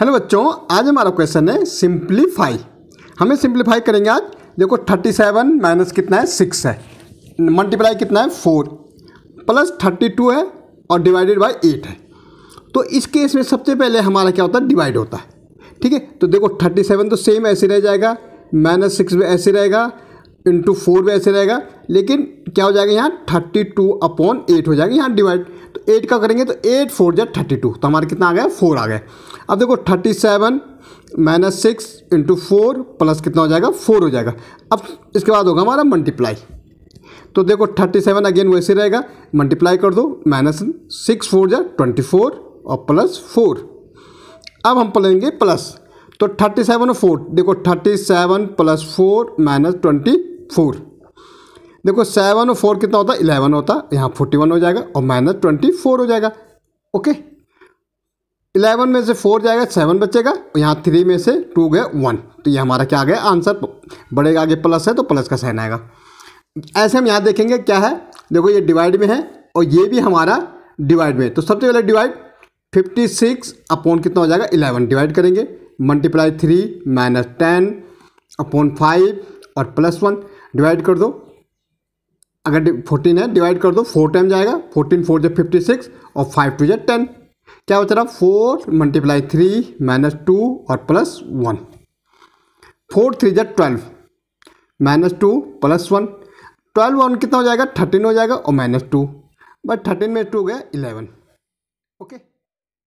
hello बच्चों आज हमारा क्वेश्चन है सिंप्लीफाई हमें सिंप्लीफाई करेंगे आज देखो थर्टी सेवन माइनस कितना है सिक्स है मल्टीप्लाई कितना है फोर प्लस थर्टी टू है और डिवाइडेड बाय एट है तो इस केस में सबसे पहले हमारा क्या होता है डिवाइड होता है ठीक है तो देखो थर्टी सेवन तो सेम ऐसे रह जाएगा माइनस सिक्स भी ऐसे रहेगा इंटू फोर भी ऐसे रहेगा लेकिन क्या हो जाएगा यहाँ थर्टी टू अपॉन एट हो जाएगा यहाँ डिवाइड एट का करेंगे तो एट फोर जै थर्टी टू तो हमारा कितना आ गया फोर आ गया अब देखो thirty seven minus six into four plus कितना हो जाएगा फोर हो जाएगा अब इसके बाद होगा हमारा मल्टीप्लाई तो देखो थर्टी सेवन अगेन वैसे रहेगा मल्टीप्लाई कर दो माइनस सिक्स फोर जै ट्वेंटी फोर और प्लस फोर अब हम पलेंगे प्लस तो थर्टी सेवन और फोर देखो thirty seven plus four minus twenty four देखो सेवन और फोर कितना होता है इलेवन होता यहाँ फोर्टी वन हो जाएगा और माइनस ट्वेंटी फोर हो जाएगा ओके इलेवन में से फोर जाएगा सेवन बचेगा और यहाँ थ्री में से टू गए वन तो ये हमारा क्या आ गया आंसर बढ़ेगा आगे प्लस है तो प्लस का साइन आएगा ऐसे हम यहाँ देखेंगे क्या है देखो ये डिवाइड में है और ये भी हमारा डिवाइड में तो सबसे पहले डिवाइड फिफ्टी सिक्स अपॉन कितना हो जाएगा इलेवन डिवाइड करेंगे multiply three minus ten upon five और प्लस वन डिवाइड कर दो अगर फोर्टीन है डिवाइड कर दो फोर टाइम जाएगा फोर्टीन फोर जो फिफ्टी सिक्स और फाइव टू जो टेन क्या बच रहा four multiply three minus two और प्लस वन फोर थ्री जै twelve minus two plus one twelve one कितना हो जाएगा थर्टीन हो जाएगा और माइनस टू बट थर्टीन में टू गया इलेवन ओके